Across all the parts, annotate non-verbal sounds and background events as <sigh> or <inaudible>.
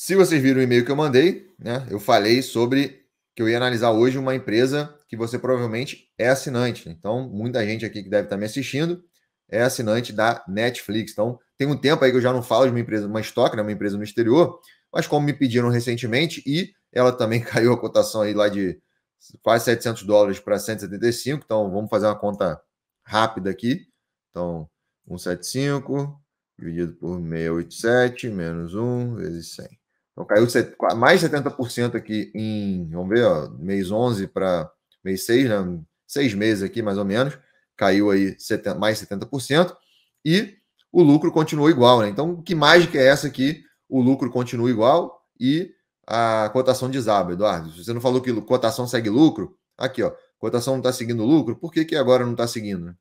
Se vocês viram o e-mail que eu mandei, né, eu falei sobre que eu ia analisar hoje uma empresa que você provavelmente é assinante. Então, muita gente aqui que deve estar me assistindo é assinante da Netflix. Então, tem um tempo aí que eu já não falo de uma empresa, uma estoque, né, uma empresa no exterior, mas como me pediram recentemente e ela também <laughs> caiu a cotação aí lá de quase 700 dólares para 175, então vamos fazer uma conta rápida aqui. Então, 175 dividido por 687 menos 1 vezes 100. Então caiu mais 70% aqui em, vamos ver, ó, mês 11 para mês 6, né? Seis meses aqui, mais ou menos. Caiu aí 70, mais 70%. E o lucro continua igual, né? Então, que mágica é essa aqui? O lucro continua igual e a cotação desaba, Eduardo. Você não falou que cotação segue lucro? Aqui, ó. Cotação não está seguindo lucro, por que, que agora não está seguindo? Né?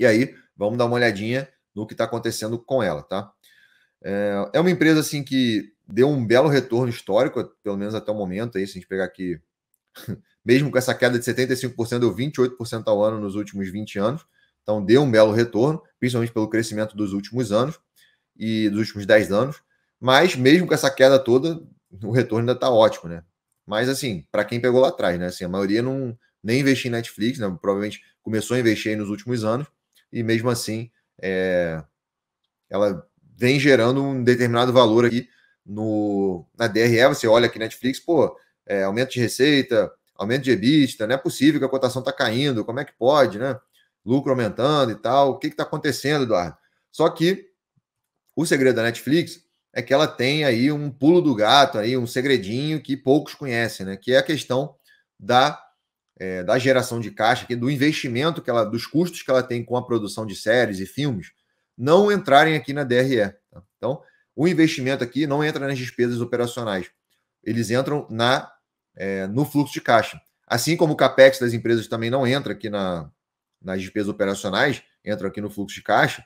E aí, vamos dar uma olhadinha no que está acontecendo com ela, tá? É, é uma empresa assim que deu um belo retorno histórico, pelo menos até o momento, aí, se a gente pegar aqui, <laughs> mesmo com essa queda de 75%, deu 28% ao ano nos últimos 20 anos. Então deu um belo retorno, principalmente pelo crescimento dos últimos anos e dos últimos 10 anos. Mas mesmo com essa queda toda, o retorno ainda está ótimo, né? Mas assim, para quem pegou lá atrás, né? Assim, a maioria não nem investiu em Netflix, né? Provavelmente começou a investir nos últimos anos e mesmo assim, é, ela vem gerando um determinado valor aqui no, na DRE, você olha aqui Netflix, pô, é, aumento de receita, aumento de EBITDA, não é possível que a cotação está caindo, como é que pode, né? Lucro aumentando e tal, o que está acontecendo, Eduardo? Só que o segredo da Netflix é que ela tem aí um pulo do gato, aí um segredinho que poucos conhecem, né? Que é a questão da, é, da geração de caixa, do investimento que ela, dos custos que ela tem com a produção de séries e filmes, não entrarem aqui na DRE. Tá? Então, o investimento aqui não entra nas despesas operacionais, eles entram na é, no fluxo de caixa. Assim como o capex das empresas também não entra aqui na, nas despesas operacionais, entra aqui no fluxo de caixa.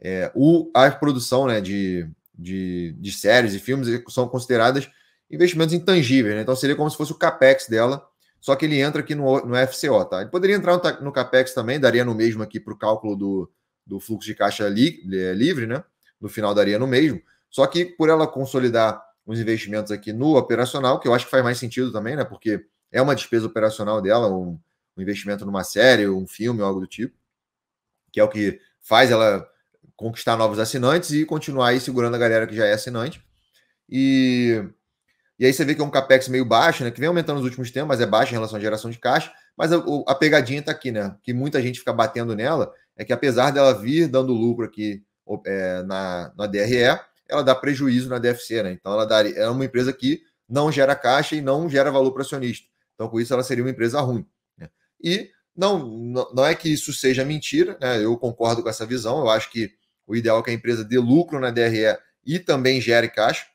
É, o, a produção né, de, de, de séries e filmes são consideradas investimentos intangíveis. Né? Então seria como se fosse o capex dela, só que ele entra aqui no, no FCO. Tá? Ele poderia entrar no, capex também, daria no mesmo aqui para o cálculo do, do fluxo de caixa li, é, livre, né? no final daria no mesmo. Só que por ela consolidar os investimentos aqui no operacional, que eu acho que faz mais sentido também, né? Porque é uma despesa operacional dela, um, um investimento numa série, um filme, algo do tipo, que é o que faz ela conquistar novos assinantes e continuar aí segurando a galera que já é assinante. E, e aí você vê que é um capex meio baixo, né? Que vem aumentando nos últimos tempos, mas é baixo em relação à geração de caixa. Mas a, a pegadinha está aqui, né? Que muita gente fica batendo nela, é que apesar dela vir dando lucro aqui é, na, na DRE, ela dá prejuízo na DFC, né? Então ela dá, é uma empresa que não gera caixa e não gera valor para acionista. Então, com isso, ela seria uma empresa ruim. Né? E não, não é que isso seja mentira, né? Eu concordo com essa visão. Eu acho que o ideal é que a empresa dê lucro na DRE e também gere caixa,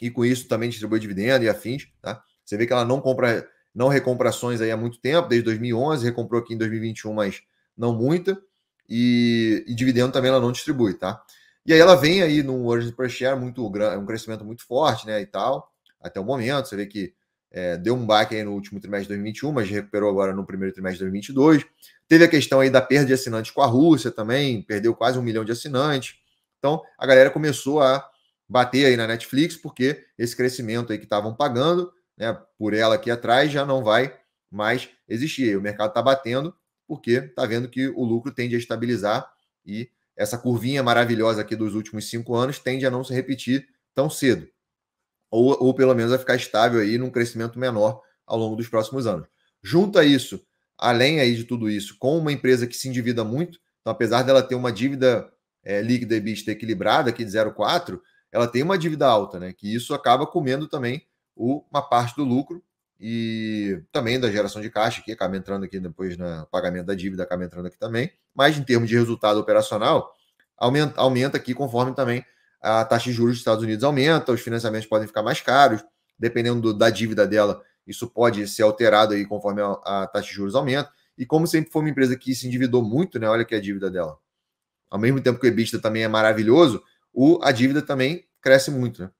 e com isso também distribui dividendo e afins. Tá? Você vê que ela não compra, não recomprações aí há muito tempo, desde 2011, recomprou aqui em 2021, mas não muita, e, e dividendo também ela não distribui, tá? E aí ela vem aí num earnings per share muito um crescimento muito forte, né, e tal, até o momento, você vê que é, deu um baque aí no último trimestre de 2021, mas recuperou agora no primeiro trimestre de 2022. Teve a questão aí da perda de assinantes com a Rússia também, perdeu quase um milhão de assinantes. Então, a galera começou a bater aí na Netflix, porque esse crescimento aí que estavam pagando, né, por ela aqui atrás, já não vai mais existir. O mercado está batendo, porque está vendo que o lucro tende a estabilizar e essa curvinha maravilhosa aqui dos últimos cinco anos tende a não se repetir tão cedo. Ou, ou pelo menos a ficar estável aí num crescimento menor ao longo dos próximos anos. Junta isso, além aí de tudo isso, com uma empresa que se endivida muito, então apesar dela ter uma dívida é, líquida e bista equilibrada aqui de 0,4, ela tem uma dívida alta, né? Que isso acaba comendo também o, uma parte do lucro e também da geração de caixa, que acaba entrando aqui depois no pagamento da dívida, acaba entrando aqui também mas em termos de resultado operacional, aumenta, aumenta aqui conforme também a taxa de juros dos Estados Unidos aumenta, os financiamentos podem ficar mais caros, dependendo do, da dívida dela, isso pode ser alterado aí conforme a, a, taxa de juros aumenta. E como sempre foi uma empresa que se endividou muito, né? Olha que a dívida dela. Ao mesmo tempo que o EBITDA também é maravilhoso, o, a dívida também cresce muito, né?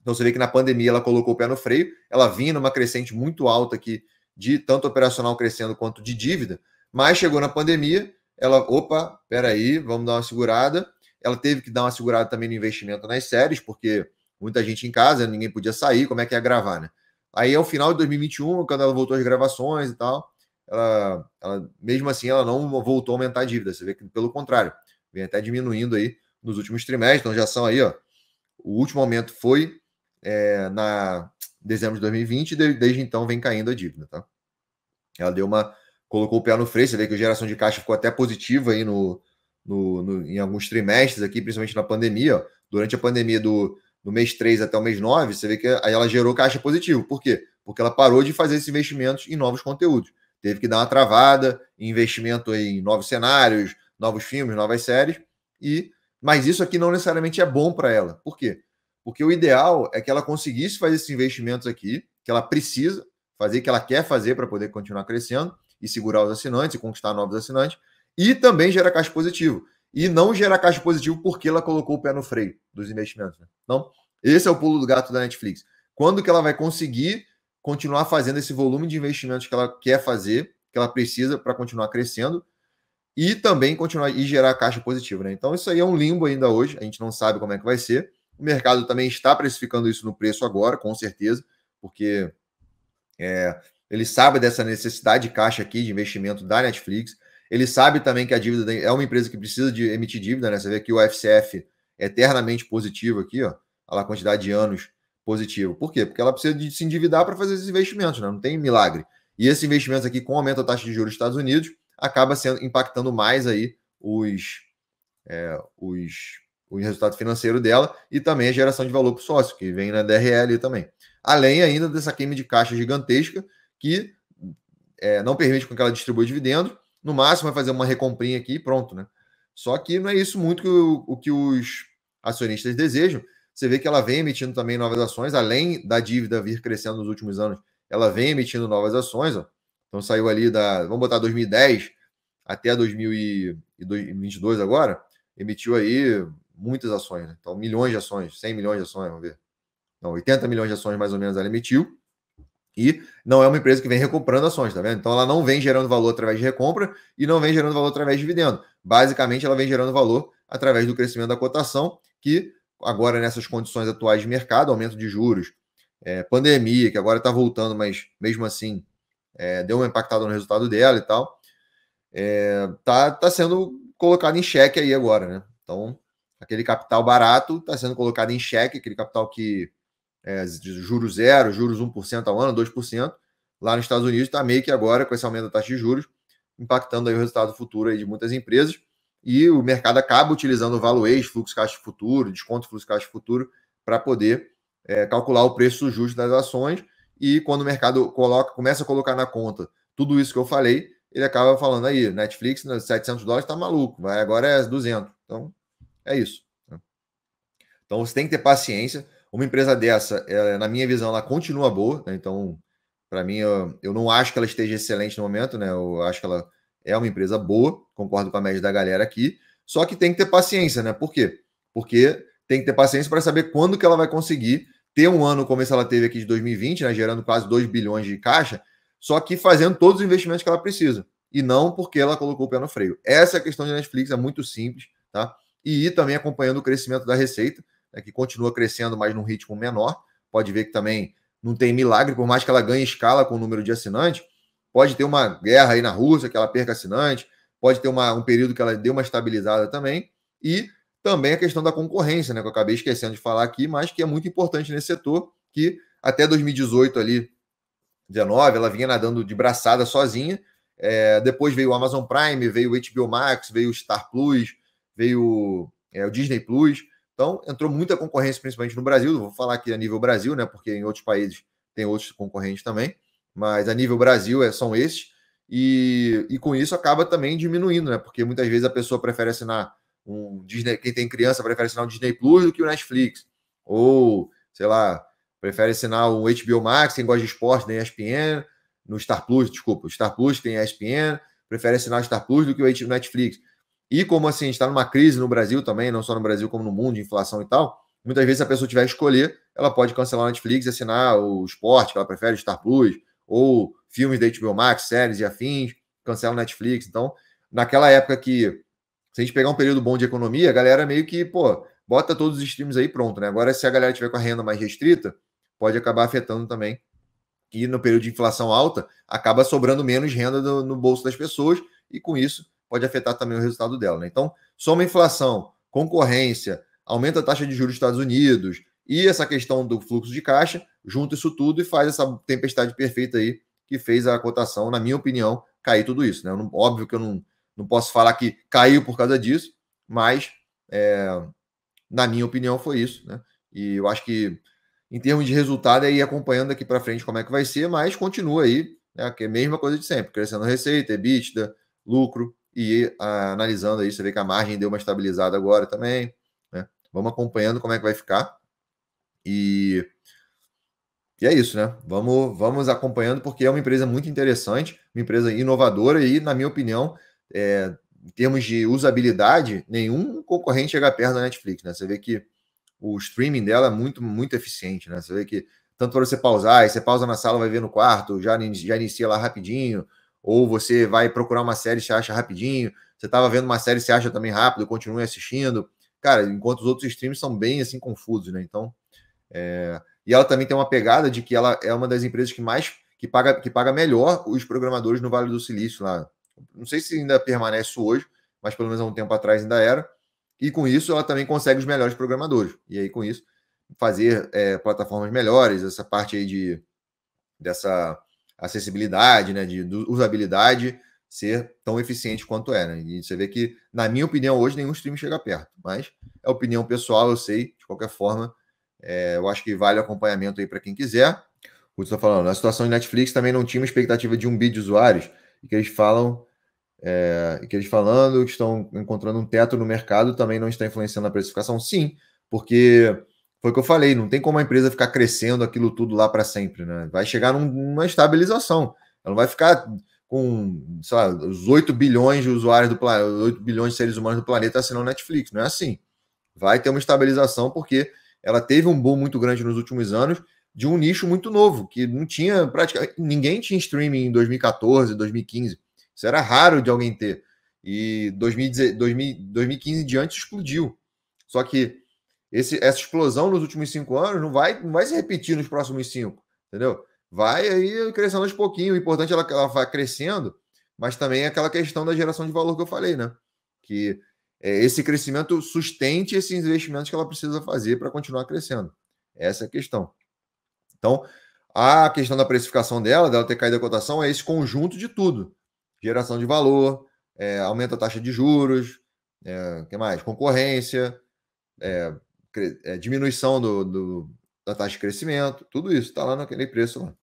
Então você vê que na pandemia ela colocou o pé no freio, ela vinha numa crescente muito alta aqui de tanto operacional crescendo quanto de dívida, mas chegou na pandemia, ela, opa, peraí, vamos dar uma segurada. Ela teve que dar uma segurada também no investimento nas séries, porque muita gente em casa, ninguém podia sair, como é que ia gravar, né? Aí, ao final de 2021, quando ela voltou às gravações e tal, ela, ela, mesmo assim, ela não voltou a aumentar a dívida. Você vê que, pelo contrário, vem até diminuindo aí nos últimos trimestres. Então, já são aí, ó, o último aumento foi é, na dezembro de 2020 e desde então vem caindo a dívida, tá? Ela deu uma colocou o pé no freio, você vê que a geração de caixa ficou até positiva aí no, no, no em alguns trimestres aqui, principalmente na pandemia. Durante a pandemia do, do mês 3 até o mês 9, você vê que aí ela gerou caixa positivo. Por quê? Porque ela parou de fazer esses investimentos em novos conteúdos. Teve que dar uma travada em investimento em novos cenários, novos filmes, novas séries. e Mas isso aqui não necessariamente é bom para ela. Por quê? Porque o ideal é que ela conseguisse fazer esses investimentos aqui, que ela precisa fazer, que ela quer fazer para poder continuar crescendo, e segurar os assinantes e conquistar novos assinantes, e também gera caixa positivo. E não gera caixa positivo porque ela colocou o pé no freio dos investimentos. Né? Então, esse é o pulo do gato da Netflix. Quando que ela vai conseguir continuar fazendo esse volume de investimentos que ela quer fazer, que ela precisa para continuar crescendo e também continuar e gerar caixa positiva, né? Então isso aí é um limbo ainda hoje, a gente não sabe como é que vai ser. O mercado também está precificando isso no preço agora, com certeza, porque é, ele sabe dessa necessidade de caixa aqui de investimento da Netflix. Ele sabe também que a dívida é uma empresa que precisa de emitir dívida, né? Você vê que o FCF é eternamente positivo aqui, ó, a quantidade de anos positivo. Por quê? Porque ela precisa de se endividar para fazer esses investimentos, né? Não tem milagre. E esses investimentos aqui, com o aumento da taxa de juros dos Estados Unidos, acaba sendo impactando mais aí os, é, os, o resultado financeiro dela e também a geração de valor para o sócio, que vem na DRL também. Além ainda dessa queima de caixa gigantesca que é, não permite com que ela distribua dividendo. No máximo, vai fazer uma recomprinha aqui e pronto, né? Só que não é isso muito que o, o, que os acionistas desejam. Você vê que ela vem emitindo também novas ações, além da dívida vir crescendo nos últimos anos, ela vem emitindo novas ações. Ó. Então saiu ali da, vamos botar 2010 até 2022 agora, emitiu aí muitas ações, né? então milhões de ações, 100 milhões de ações, vamos ver. Não, 80 milhões de ações mais ou menos ela emitiu. E não é uma empresa que vem recomprando ações, tá vendo? Então ela não vem gerando valor através de recompra e não vem gerando valor através de dividendo. Basicamente, ela vem gerando valor através do crescimento da cotação, que agora nessas condições atuais de mercado, aumento de juros, é, pandemia, que agora está voltando, mas mesmo assim é, deu uma impactada no resultado dela e tal, é, tá, tá sendo colocado em xeque aí agora, né? Então, aquele capital barato está sendo colocado em xeque, aquele capital que é, juros zero, juros 1% ao ano, 2%. Lá nos Estados Unidos está meio que agora, com esse aumento da taxa de juros, impactando aí o resultado futuro aí de muitas empresas. E o mercado acaba utilizando o valuation, fluxo caixa futuro, desconto fluxo caixa futuro, para poder é, calcular o preço justo das ações. E quando o mercado coloca, começa a colocar na conta tudo isso que eu falei, ele acaba falando aí, Netflix, 700 né, dólares, está maluco, vai agora é 200. Então, é isso. Né? Então, você tem que ter paciência uma empresa dessa, é, na minha visão, ela continua boa, né? então, para mim, eu, eu, não acho que ela esteja excelente no momento, né? Eu acho que ela é uma empresa boa, concordo com a média da galera aqui, só que tem que ter paciência, né? Por quê? Porque tem que ter paciência para saber quando que ela vai conseguir ter um ano como esse ela teve aqui de 2020, né? Gerando quase 2 bilhões de caixa, só que fazendo todos os investimentos que ela precisa e não porque ela colocou o pé no freio. Essa é a questão da Netflix, é muito simples, tá? E ir também acompanhando o crescimento da receita né, que continua crescendo, mas num ritmo menor. Pode ver que também não tem milagre, por mais que ela ganhe escala com o número de assinantes. Pode ter uma guerra aí na Rússia, que ela perca assinante, pode ter uma, um período que ela deu uma estabilizada também. E também a questão da concorrência, né, que eu acabei esquecendo de falar aqui, mas que é muito importante nesse setor, que até 2018 ali, 19, ela vinha nadando de braçada sozinha. É, depois veio o Amazon Prime, veio o HBO Max, veio o Star Plus, veio é, o Disney Plus. Então, entrou muita concorrência, principalmente no Brasil. Vou falar aqui a nível Brasil, né? Porque em outros países tem outros concorrentes também. Mas a nível Brasil é, são esses. E, e com isso acaba também diminuindo, né? Porque muitas vezes a pessoa prefere assinar um Disney. Quem tem criança prefere assinar um Disney Plus do que o Netflix. Ou, sei lá, prefere assinar o HBO Max, quem gosta de esporte, tem ESPN. No Star Plus, desculpa, o Star Plus tem ESPN. Prefere assinar o Star Plus do que o Netflix. E como assim, a gente está numa crise no Brasil também, não só no Brasil, como no mundo, inflação e tal, muitas vezes a pessoa tiver que escolher, ela pode cancelar a Netflix e assinar o esporte que ela prefere, Star Plus, ou filmes da HBO Max, séries e afins, cancela o Netflix. Então, naquela época que, se a gente pegar um período bom de economia, a galera meio que, pô, bota todos os streams aí pronto, né? Agora, se a galera tiver com a renda mais restrita, pode acabar afetando também. E no período de inflação alta, acaba sobrando menos renda no bolso das pessoas, e com isso pode afetar também o resultado dela. Né? Então, soma inflação, concorrência, aumenta a taxa de juros dos Estados Unidos e essa questão do fluxo de caixa, junta isso tudo e faz essa tempestade perfeita aí que fez a cotação, na minha opinião, cair tudo isso. Né? Não, óbvio que eu não, não posso falar que caiu por causa disso, mas é, na minha opinião foi isso. Né? E eu acho que em termos de resultado é ir acompanhando daqui para frente como é que vai ser, mas continua aí, né? que é a mesma coisa de sempre, crescendo receita, EBITDA, lucro, e ah, analisando aí, você vê que a margem deu uma estabilizada agora também. Né? Vamos acompanhando como é que vai ficar. E, e é isso, né? Vamos, vamos acompanhando, porque é uma empresa muito interessante, uma empresa inovadora e, na minha opinião, é, em termos de usabilidade, nenhum concorrente chega perto da Netflix, né? Você vê que o streaming dela é muito, muito eficiente, né? Você vê que tanto para você pausar, e você pausa na sala, vai ver no quarto, já, já inicia lá rapidinho ou você vai procurar uma série e se acha rapidinho, você estava vendo uma série e se acha também rápido, continue assistindo. Cara, enquanto os outros streams são bem assim confusos, né? Então, é... e ela também tem uma pegada de que ela é uma das empresas que mais que paga que paga melhor os programadores no Vale do Silício lá. Não sei se ainda permanece hoje, mas pelo menos há um tempo atrás ainda era. E com isso ela também consegue os melhores programadores. E aí com isso fazer é, plataformas melhores, essa parte aí de dessa acessibilidade, né, de usabilidade ser tão eficiente quanto é. Né? E você vê que, na minha opinião, hoje nenhum stream chega perto. Mas é opinião pessoal, eu sei. De qualquer forma, é, eu acho que vale o acompanhamento aí para quem quiser. O está falando, na situação de Netflix também não tinha uma expectativa de um bid de usuários. E que eles falam, é, que eles falando que estão encontrando um teto no mercado também não está influenciando a precificação. Sim, porque foi o que eu falei, não tem como a empresa ficar crescendo aquilo tudo lá para sempre, né? Vai chegar num, numa estabilização. Ela não vai ficar com, sei lá, os 8 bilhões de usuários do planeta, 8 bilhões de seres humanos do planeta assinando Netflix, não é assim. Vai ter uma estabilização porque ela teve um boom muito grande nos últimos anos de um nicho muito novo, que não tinha praticamente ninguém tinha streaming em 2014, 2015. Isso era raro de alguém ter. E 2015 em diante explodiu. Só que esse, essa explosão nos últimos cinco anos não vai, não vai se repetir nos próximos cinco, entendeu? Vai aí crescendo aos pouquinho. O importante é ela, ela vai crescendo, mas também é aquela questão da geração de valor que eu falei, né? Que é, esse crescimento sustente esses investimentos que ela precisa fazer para continuar crescendo. Essa é a questão. Então, a questão da precificação dela, dela ter caído a cotação, é esse conjunto de tudo. Geração de valor, é, aumenta a taxa de juros, é, que mais? Concorrência, é, é, diminuição do, do, da taxa de crescimento, tudo isso está lá naquele preço lá.